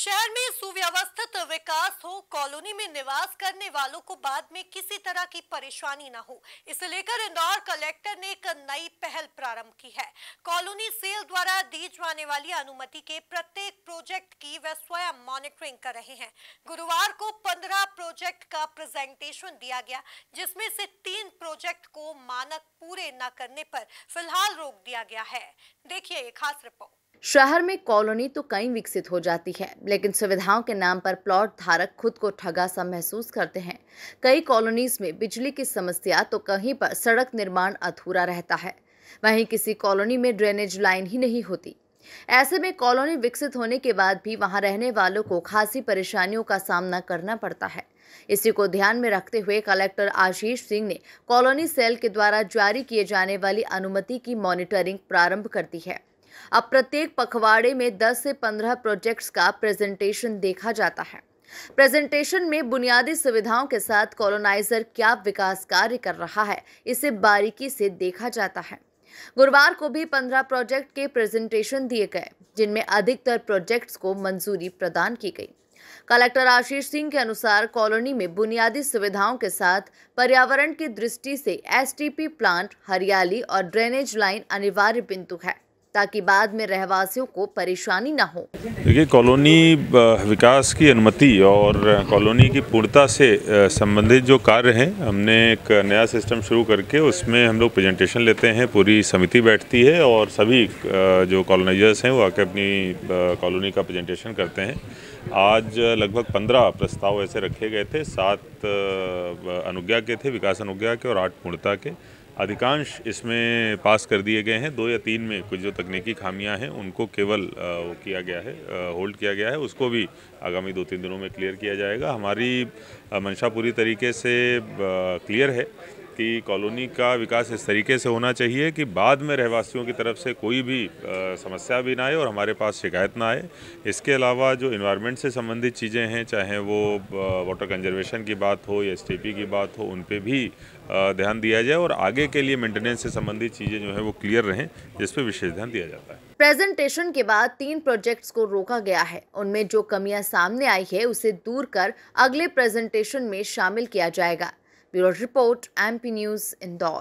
शहर में सुव्यवस्थित विकास हो कॉलोनी में निवास करने वालों को बाद में किसी तरह की परेशानी न हो इसे लेकर इंदौर कलेक्टर ने एक नई पहल प्रारंभ की है कॉलोनी सेल द्वारा दी जाने वाली अनुमति के प्रत्येक प्रोजेक्ट की वे स्वयं मॉनिटरिंग कर रहे हैं गुरुवार को पंद्रह प्रोजेक्ट का प्रेजेंटेशन दिया गया जिसमें से तीन प्रोजेक्ट को मानक पूरे न करने पर फिलहाल रोक दिया गया है देखिए ये खास रिपोर्ट शहर में कॉलोनी तो कई विकसित हो जाती है लेकिन सुविधाओं के नाम पर प्लॉट धारक खुद को ठगा सा महसूस करते हैं कई कॉलोनीज में बिजली की समस्या तो कहीं पर सड़क निर्माण अधूरा रहता है वहीं किसी कॉलोनी में ड्रेनेज लाइन ही नहीं होती ऐसे में कॉलोनी विकसित होने के बाद भी वहां रहने वालों को खासी परेशानियों का सामना करना पड़ता है इसी को ध्यान में रखते हुए कलेक्टर आशीष सिंह ने कॉलोनी सेल के द्वारा जारी किए जाने वाली अनुमति की मॉनिटरिंग प्रारंभ कर दी है अब प्रत्येक पखवाड़े में 10 से 15 प्रोजेक्ट्स का प्रेजेंटेशन देखा जाता है प्रेजेंटेशन में बुनियादी सुविधाओं के साथ कॉलोनाइजर क्या विकास कार्य कर रहा है इसे बारीकी से देखा जाता है गुरुवार को भी पंद्रह प्रोजेक्ट के प्रेजेंटेशन दिए गए जिनमें अधिकतर प्रोजेक्ट्स को मंजूरी प्रदान की गई कलेक्टर आशीष सिंह के अनुसार कॉलोनी में बुनियादी सुविधाओं के साथ पर्यावरण की दृष्टि से एसटीपी प्लांट हरियाली और ड्रेनेज लाइन अनिवार्य बिंदु है ताकि बाद में रहवासियों को परेशानी ना हो देखिए कॉलोनी विकास की अनुमति और कॉलोनी की पूर्णता से संबंधित जो कार्य हैं हमने एक नया सिस्टम शुरू करके उसमें हम लोग प्रेजेंटेशन लेते हैं पूरी समिति बैठती है और सभी जो कॉलोनाइजर्स हैं वो आके अपनी कॉलोनी का प्रेजेंटेशन करते हैं आज लगभग पंद्रह प्रस्ताव ऐसे रखे गए थे सात अनुज्ञा के थे विकास अनुज्ञा के और आठ पूर्णता के अधिकांश इसमें पास कर दिए गए हैं दो या तीन में कुछ जो तकनीकी खामियां हैं उनको केवल वो किया गया है होल्ड किया गया है उसको भी आगामी दो तीन दिनों में क्लियर किया जाएगा हमारी मंशा पूरी तरीके से क्लियर है कि कॉलोनी का विकास इस तरीके से होना चाहिए कि बाद में रहवासियों की तरफ से कोई भी आ, समस्या भी ना आए और हमारे पास शिकायत ना आए इसके अलावा जो इन्वायरमेंट से संबंधित चीज़ें हैं चाहे वो वाटर कंजर्वेशन की बात हो या एस की बात हो उन पर भी आ, ध्यान दिया जाए और आगे के लिए मेंटेनेंस से संबंधित चीज़ें जो है वो क्लियर रहें जिस पर विशेष ध्यान दिया जाता है प्रेजेंटेशन के बाद तीन प्रोजेक्ट्स को रोका गया है उनमें जो कमियां सामने आई है उसे दूर कर अगले प्रेजेंटेशन में शामिल किया जाएगा Bureau Report, MP News, Indore.